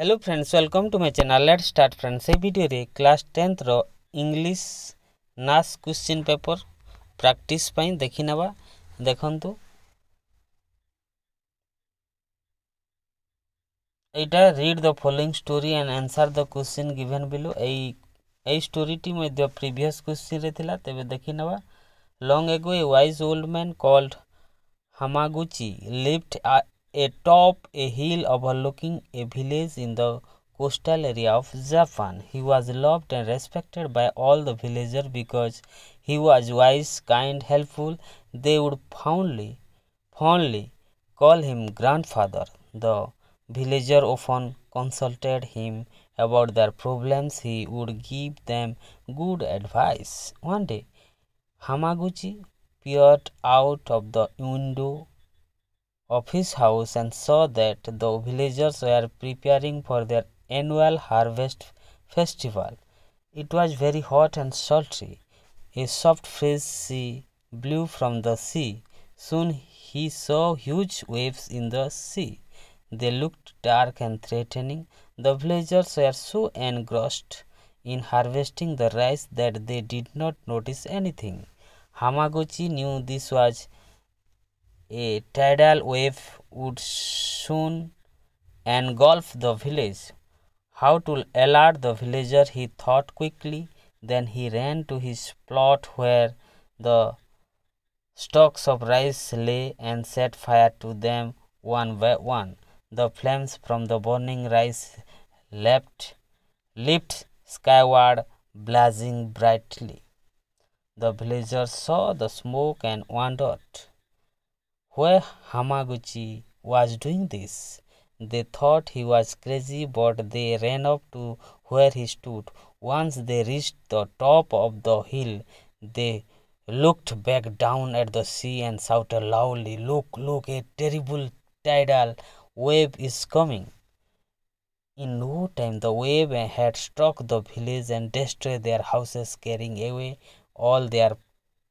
Hello friends welcome to my channel let start friends ये video रे class tenth रो English नास question paper practice पाइं देखी ना बा देखों तो इटा read the following story and answer the question given below a a story टी में द प्रीवियस क्वेश्चन रे थिला तबे देखी ना बा long ago a wise old man called Hamaguchi lift atop a hill overlooking a village in the coastal area of Japan. He was loved and respected by all the villagers because he was wise, kind, helpful. They would fondly, fondly call him grandfather. The villagers often consulted him about their problems. He would give them good advice. One day, Hamaguchi peered out of the window of his house and saw that the villagers were preparing for their annual harvest festival. It was very hot and sultry. A soft fresh sea blew from the sea. Soon he saw huge waves in the sea. They looked dark and threatening. The villagers were so engrossed in harvesting the rice that they did not notice anything. Hamaguchi knew this was a tidal wave would soon engulf the village. How to alert the villager, he thought quickly. Then he ran to his plot where the stalks of rice lay and set fire to them one by one. The flames from the burning rice leapt, leaped skyward, blazing brightly. The villager saw the smoke and wondered where Hamaguchi was doing this. They thought he was crazy, but they ran up to where he stood. Once they reached the top of the hill, they looked back down at the sea and shouted loudly, Look, look, a terrible tidal wave is coming. In no time, the wave had struck the village and destroyed their houses, carrying away all their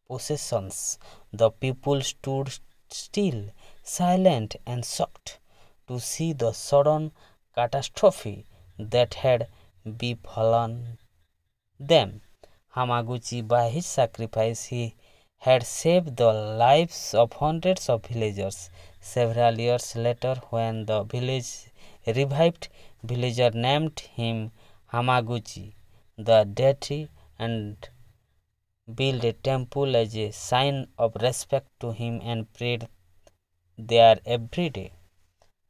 possessions. The people stood still, silent and shocked to see the sudden catastrophe that had befallen them. Hamaguchi, by his sacrifice, he had saved the lives of hundreds of villagers. Several years later, when the village revived, villager named him Hamaguchi, the deity, and built a temple as a sign of respect to him and prayed there every day.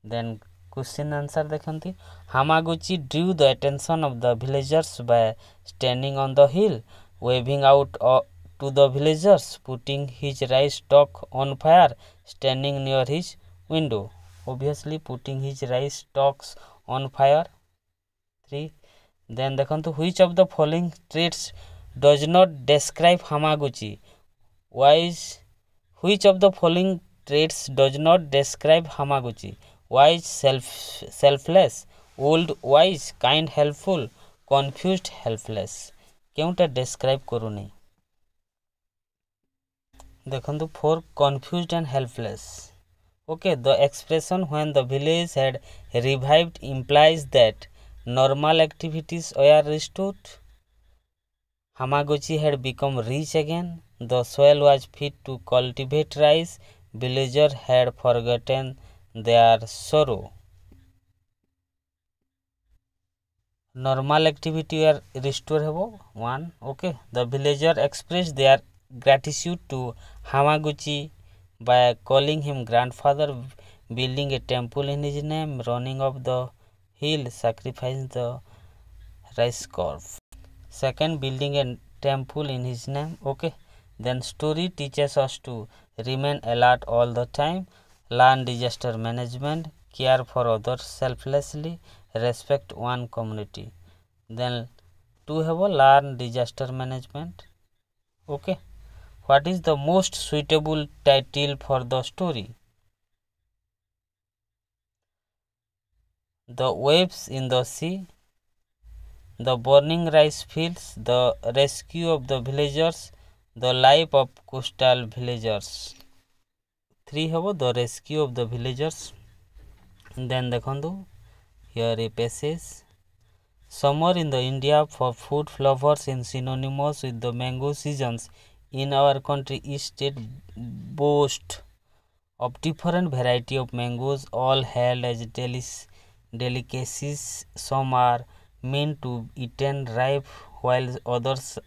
Then question answer dekhanti. Hamaguchi drew the attention of the villagers by standing on the hill, waving out uh, to the villagers, putting his rice stock on fire, standing near his window. Obviously, putting his rice stalks on fire. Three. Then देखते which of the following traits does not describe Hamaguchi. Wise, which of the following traits does not describe Hamaguchi? Wise, self, selfless, old, wise, kind, helpful, confused, helpless. କେଉଁଟା describe କରୁନି ଦେଖନ୍ତୁ four confuse and helpless okay the expression when the village had revived implies that normal activities were restored Hamaguchi had become rich again. The soil was fit to cultivate rice. Villagers had forgotten their sorrow. Normal activity are restored. One, okay. The villager expressed their gratitude to Hamaguchi by calling him grandfather, building a temple in his name, running up the hill, sacrificing the rice corp second building a temple in his name okay then story teaches us to remain alert all the time learn disaster management care for others selflessly respect one community then to have a learn disaster management okay what is the most suitable title for the story the waves in the sea the burning rice fields the rescue of the villagers the life of coastal villagers three hmm the rescue of the villagers then देखु here a passage summer in the India for food lovers in synonymous with the mango seasons in our country each state boast of different variety of mangoes all held as delicacies some are meant to eaten ripe while others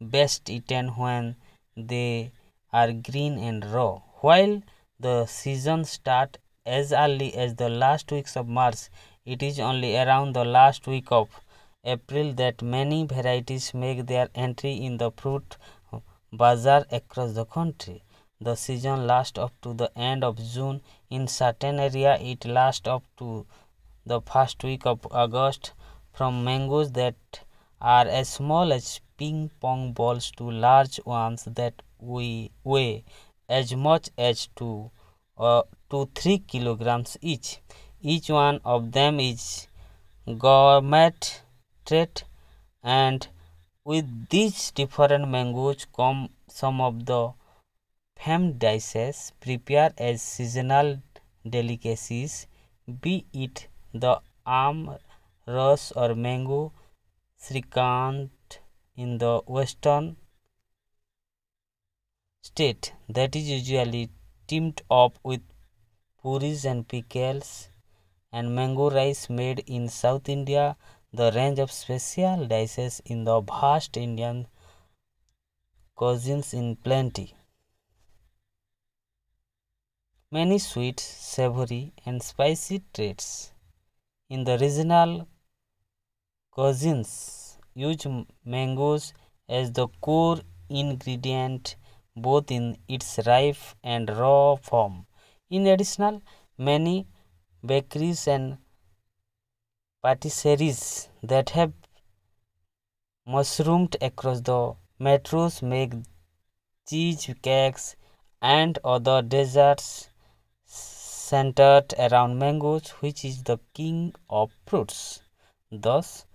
best eaten when they are green and raw. While the season starts as early as the last weeks of March, it is only around the last week of April that many varieties make their entry in the fruit bazaar across the country. The season lasts up to the end of June. In certain areas, it lasts up to the first week of August from mangoes that are as small as ping pong balls to large ones that weigh, weigh as much as 2 uh, to 3 kilograms each. Each one of them is gourmet treat and with these different mangoes come some of the famed dishes prepared as seasonal delicacies, be it the arm Rice or Mango Srikant in the western state that is usually teamed up with puris and pickles and mango rice made in South India. The range of special dishes in the vast Indian cuisines in plenty. Many sweet, savory, and spicy treats in the regional Cousins use mangoes as the core ingredient both in its ripe and raw form. In addition, many bakeries and patisseries that have mushroomed across the metros make cheesecakes and other desserts centered around mangoes, which is the king of fruits. Thus,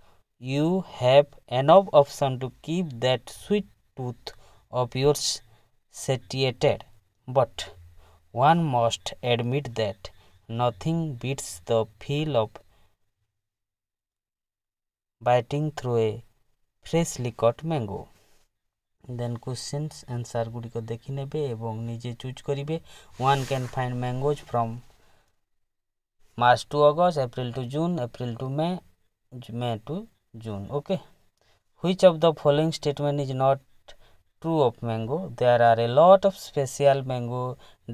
you have enough option to keep that sweet tooth of yours satiated. But one must admit that nothing beats the feel of biting through a freshly cut mango. Then questions অ্যান্সারগুলিকে দেখে নেবে এবং নিজে choose করিবে one can find mangoes from March to August April to June April to May May to June okay which of the following statement is not true of mango there are a lot of special mango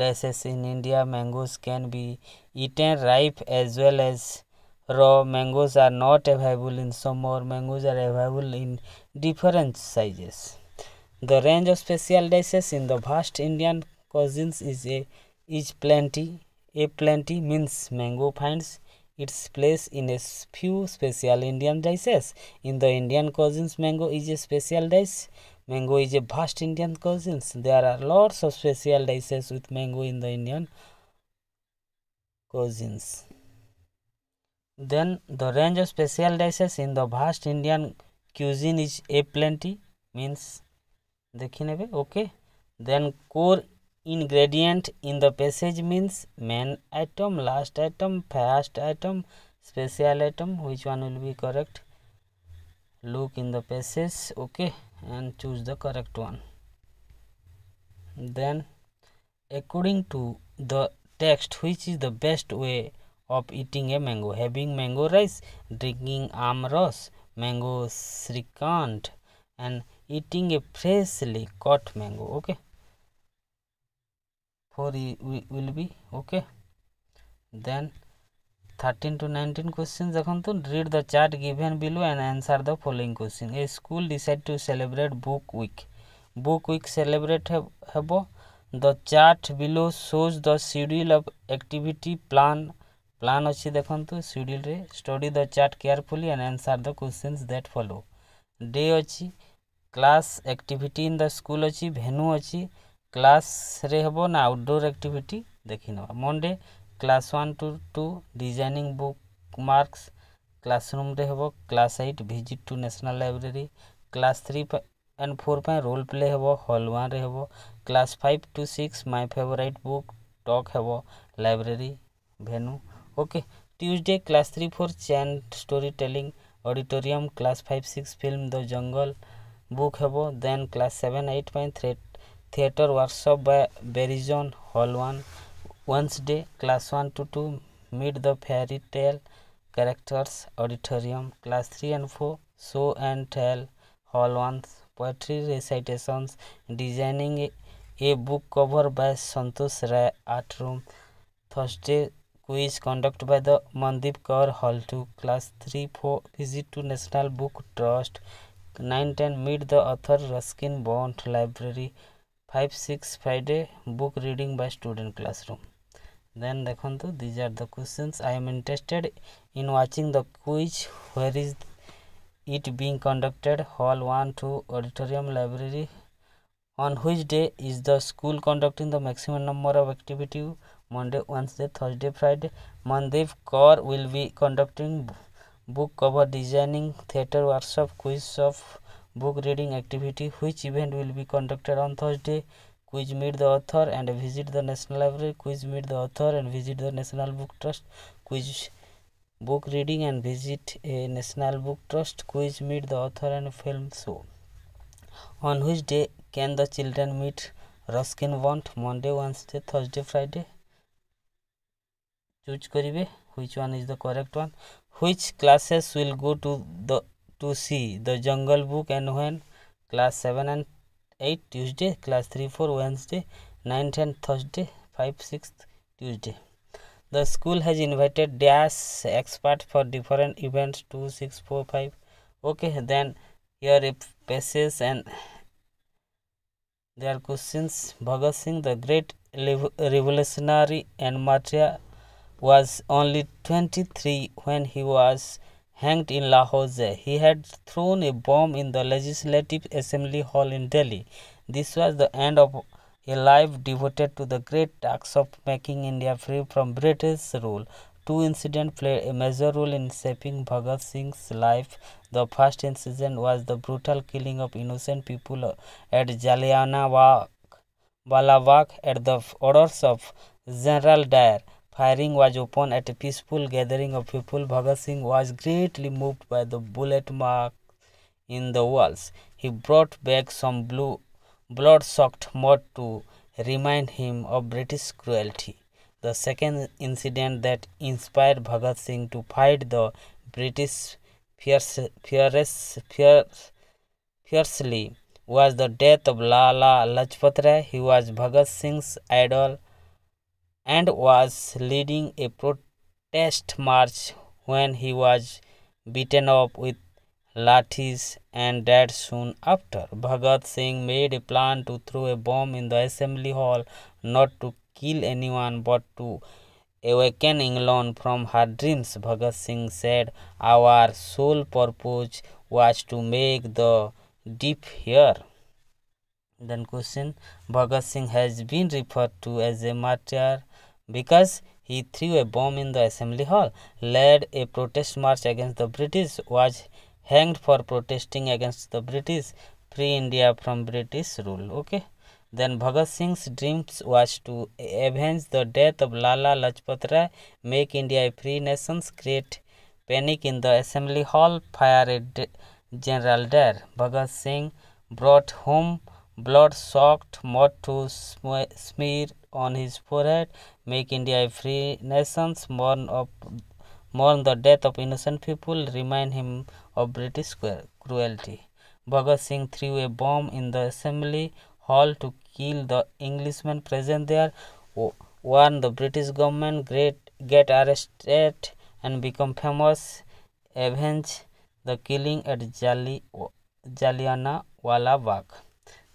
dishes in india mangoes can be eaten ripe as well as raw mangoes are not available in summer mangoes are available in different sizes the range of special dishes in the vast indian cuisines is a is plenty a plenty means mango finds its place in a few special Indian dishes. In the Indian cuisines, mango is a special dish. Mango is a vast Indian cuisines. There are lots of special dishes with mango in the Indian cuisines. Then the range of special dishes in the vast Indian cuisine is a plenty means देखी नेबे okay then core ingredient in the passage means main atom, last atom, first atom, special atom. which one will be correct look in the passage okay and choose the correct one then according to the text which is the best way of eating a mango having mango rice drinking amros mango srikhand and eating a freshly cut mango okay four will be okay then thirteen to nineteen question দেখুন read the chart given below and answer the following question a school decide to celebrate book week book week celebrate হব the chart below shows the schedule of activity plan plan অছি দেখুন সিড্যুলরে study the chart carefully and answer the questions that follow day অছি class activity in the school অছি venue অছি କ୍ଲାସ୍ରେ ହେବ ନା outdoor activity ଦେଖିନେବା Monday class one two two designing book Marcus କ୍ଲାସରୁମ୍ରେ ହେବ class eight visit two national library class three and four ପାଇଁ role play ହେବ hall ୱାନ୍ରେ ହେବ କ୍ଲାସ୍ ଫାଇଭ୍ ଟୁ ସିକ୍ସ ମାଇ favourite book talk ହେବ library ଭେନୁ okay ଟ୍ୟୁଜଡ଼େ class three four ଚ୍ୟାନ୍ story telling auditorium class five six film ଦ ଜଙ୍ଗଲ book ହେବ ଦେନ୍ class seven eight ପାଇଁ threat theatre workshop by Verizon Hall 1 Wednesday class 1 to 2 meet the fairy tale characters auditorium class 3 and 4 show and tell hall 1 poetry recitations designing a, a book cover by Santosh Ray art room Thursday quiz conducted by the Mandip Kaur Hall 2 class 3 4 visit to National Book Trust 9 10 meet the author Ruskin Bond library five six Friday book reading by student classroom then দেখন্তু these are the questions I am interested in watching the quiz where is it being conducted hall one two auditorium library on which day is the school conducting the maximum number of activity Monday, Wednesday, Thursday, Friday. Mandeep Kaur will be conducting book cover designing, theatre workshop, quiz of book reading activity which event will be conducted on thursday quiz meet the author and visit the national library quiz meet the author and visit the national book trust quiz book reading and visit a national book trust quiz meet the author and film show on which day can the children meet ruskin want monday wednesday thursday friday choose karibe which one is the correct one which classes will go to the to see The Jungle Book and when class 7 and 8 Tuesday, class 3 4 Wednesday, 9 10 Thursday, 5 6 Tuesday. The school has invited dash expert for different events 2 6 4 5. Okay, then here If passes and their questions. Bhagat Singh, the great revolutionary and martyr, was only 23 when he was hanged in Lahore. He had thrown a bomb in the Legislative Assembly Hall in Delhi. This was the end of a life devoted to the great task of making India free from British rule. Two incidents played a major role in shaping Bhagat Singh's life. The first incident was the brutal killing of innocent people at Jallianwala Bagh at the orders of General Dyer. Firing was open at a peaceful gathering of people. Bhagat Singh was greatly moved by the bullet mark in the walls. He brought back some blue, blood-soaked mud to remind him of British cruelty. The second incident that inspired Bhagat Singh to fight the British fierce, fierce, fierce, fiercely was the death of Lala Lajpat Rai. He was Bhagat Singh's idol and was leading a protest march when he was beaten up with lathis and died soon after. Bhagat Singh made a plan to throw a bomb in the assembly hall not to kill anyone but to awaken England from her dreams. Bhagat Singh said, Our sole purpose was to make the deep hear. Then question Bhagat Singh has been referred to as a martyr because he threw a bomb in the assembly hall, led a protest march against the British, was hanged for protesting against the British, free India from British rule. Okay. Then Bhagat Singh's dreams was to avenge the death of Lala Lajpat Rai, make India a free nation, create panic in the assembly hall, fire a general dare. Bhagat Singh brought home Blood soaked mud to smear on his forehead. Make India a free nation. Mourn, of, mourn the death of innocent people. Remind him of British cruelty. Bhagat Singh threw a bomb in the assembly hall to kill the Englishmen present there. Warn the British government. Great, get arrested and become famous. Avenge the killing at Jali, Jallianwala Bagh.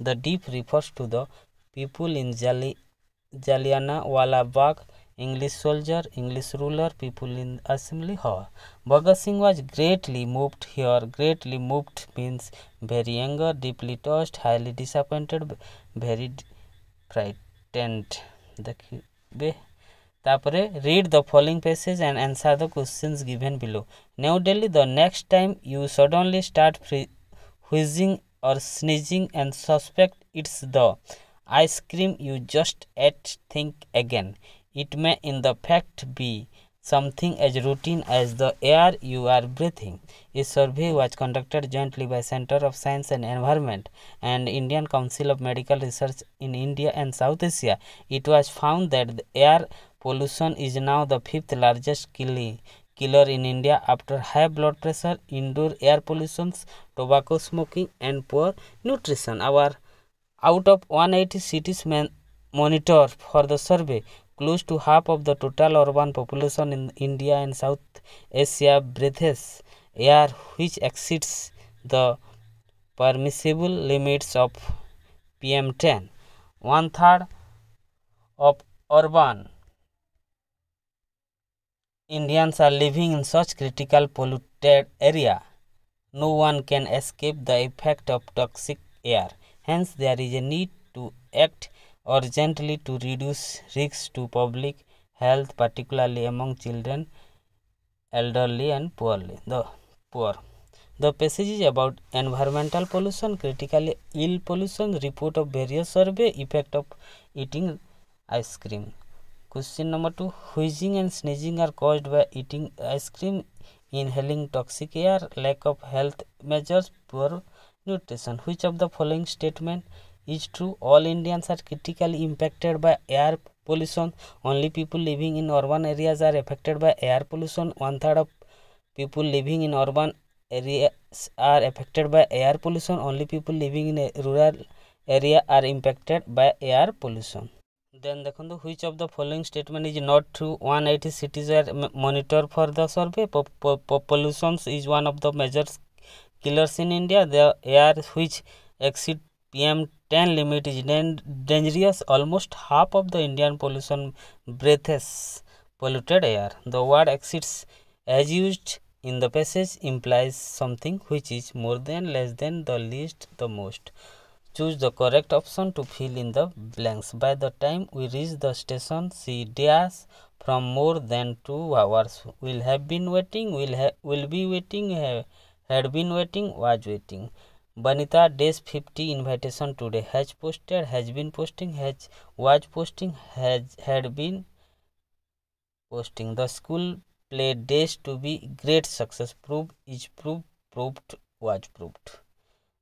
The deep refers to the people in Jali Jallianwala Bagh, English soldier, English ruler, people in assembly hall. Bhagat Singh was greatly moved here. Greatly moved means very angry, deeply touched, highly disappointed, very frightened. The তারপরে read the following passage and answer the questions given below New Delhi the next time you suddenly start wheezing or sneezing and suspect it's the ice cream you just ate, think again. It may in the fact be something as routine as the air you are breathing. A survey was conducted jointly by Center of Science and Environment and Indian Council of Medical Research in India and South Asia. It was found that air pollution is now the fifth largest killing killer in India after high blood pressure, indoor air pollution, tobacco smoking and poor nutrition. Our out of 180 cities monitor for the survey, close to half of the total urban population in India and South Asia breathes air which exceeds the permissible limits of PM10. One third of urban Indians are living in such critical polluted area. No one can escape the effect of toxic air. Hence, there is a need to act urgently to reduce risks to public health, particularly among children, elderly, and poorly. The poor. The passage is about environmental pollution, critically ill pollution, report of various survey, effect of eating ice cream. Question number 2 Wheezing and sneezing are caused by eating ice cream, inhaling toxic air, lack of health measures, poor nutrition. Which of the following statement is true? All Indians are critically impacted by air pollution. Only people living in urban areas are affected by air pollution. One third of people living in urban areas are affected by air pollution. Only people living in a rural area are impacted by air pollution then ଦେଖନ୍ତୁ which of the following statement is not true 180 cities are monitored for the survey pollution is one of the major killers in india the air which exceed pm 10 limit is dangerous almost half of the indian pollution breathes polluted air the word exceeds as used in the passage implies something which is more than less than the least the most choose the correct option to fill in the blanks by the time we reach the station she dash from more than 2 hours will have been waiting will have will be waiting have had been waiting was waiting Banita days 50 invitation today has posted has been posting has was posting has had been posting the school played days to be great success proved is proved proved was proved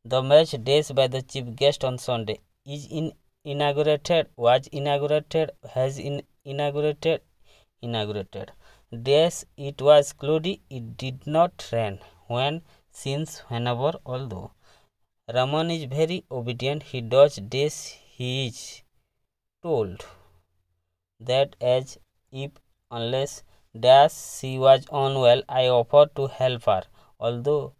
The match days by the chief guest on Sunday is in inaugurated, was inaugurated, has in inaugurated, inaugurated. Days. it was cloudy, it did not rain. When, since, whenever, although. Ramon is very obedient, he does this, he is told that as if unless dash she was unwell, I offered to help her, although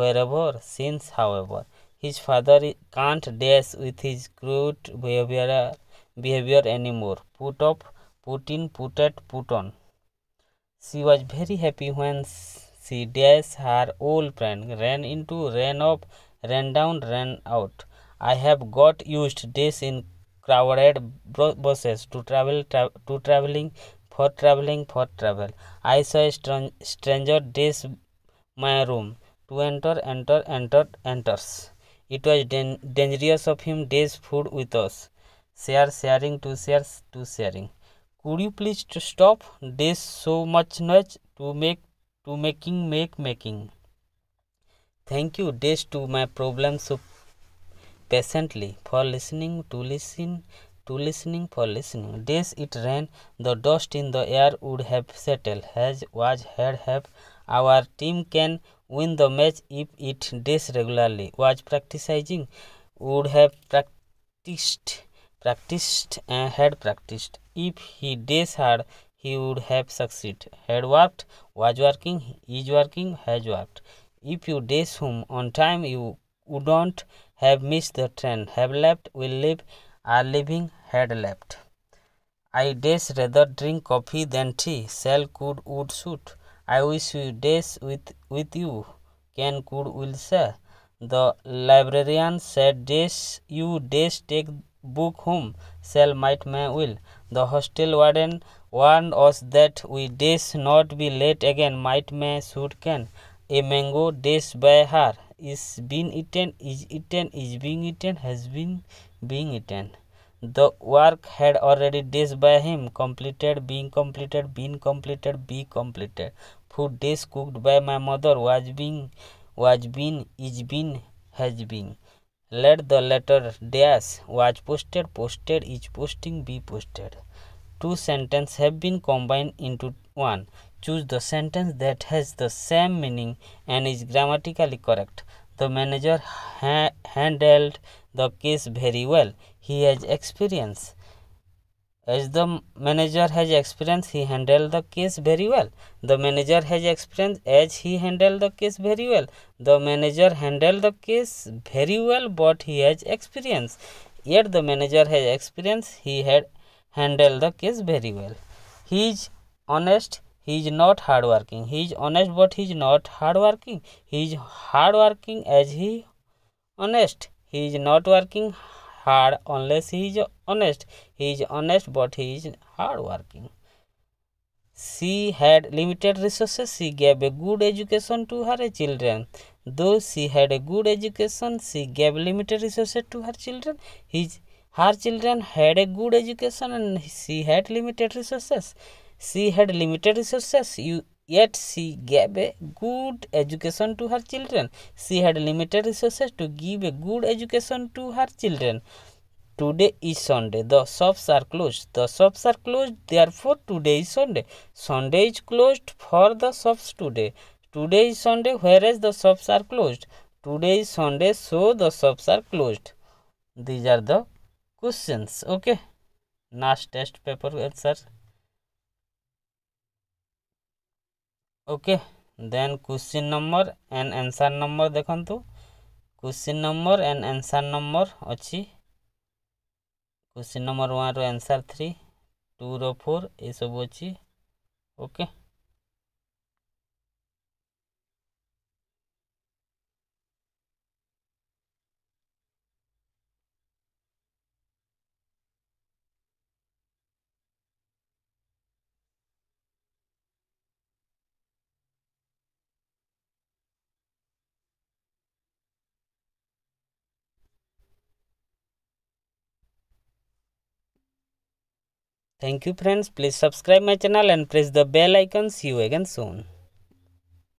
wherever since however his father can't dash with his crude behavior behavior anymore put up put in put at put on she was very happy when she dashed her old friend ran into ran up ran down ran out i have got used this in crowded buses to travel tra to traveling for traveling for travel i saw a str stranger this my room to enter, enter, entered, enters. It was dangerous of him, days food with us. Share, sharing, to share, to sharing. Could you please stop this so much noise to make, to making, make, making. Thank you, days to my problems. so patiently for listening, to listen, to listening for listening. Days it ran, the dust in the air would have settled, Has was had have our team can win the match if it does regularly. Was practicing, would have practiced, practiced, and had practiced. If he does hard, he would have succeeded. Had worked, was working, is working, has worked. If you dash home on time, you wouldn't have missed the train. Have left, will leave, are leaving, had left. I dash rather drink coffee than tea. sell could, would, suit. I wish you days with, with you. Can could will say. The librarian said days you days take book home. Shall might may will. The hostel warden warned us that we days not be late again. Might may should can. A mango days by her is been eaten, is eaten, is being eaten, has been being eaten. The work had already this by him completed being completed been completed be completed food this cooked by my mother was being was been is been has been let the letter dash was posted posted is posting be posted two sentence have been combined in one choose the sentence that has the same meaning and is grammatically correct the manager handled the case very well he has experience as the manager has experience he handled the case very well the manager has experience as he handled the case very well the manager handled the case very well but he has experience yet the manager has experience he had handled the case very well he is honest he is not hardworking he is honest but he is not hardworking he is hardworking as he honest he is not working hard unless he is honest. He is honest, but he is hardworking. She had limited resources. She gave a good education to her children. Though she had a good education, she gave limited resources to her children. His, her children had a good education and she had limited resources. She had limited resources. You, Yet she gave a good education to her children. She had limited resources to give a good education to her children. Today is Sunday. The shops are closed. The shops are closed. Therefore, today is Sunday. Sunday is closed for the shops today. Today is Sunday, whereas the shops are closed. Today is Sunday, so the shops are closed. These are the questions. Okay. Last test paper answer. Okay then question number and answer number ଦେଖନ୍ତୁ question number and answer number ଅଛି question number ୱାନ୍ର answer three ଟୁର four ଏସବୁ ଅଛି okay Thank you friends. Please subscribe my channel and press the bell icon. See you again soon.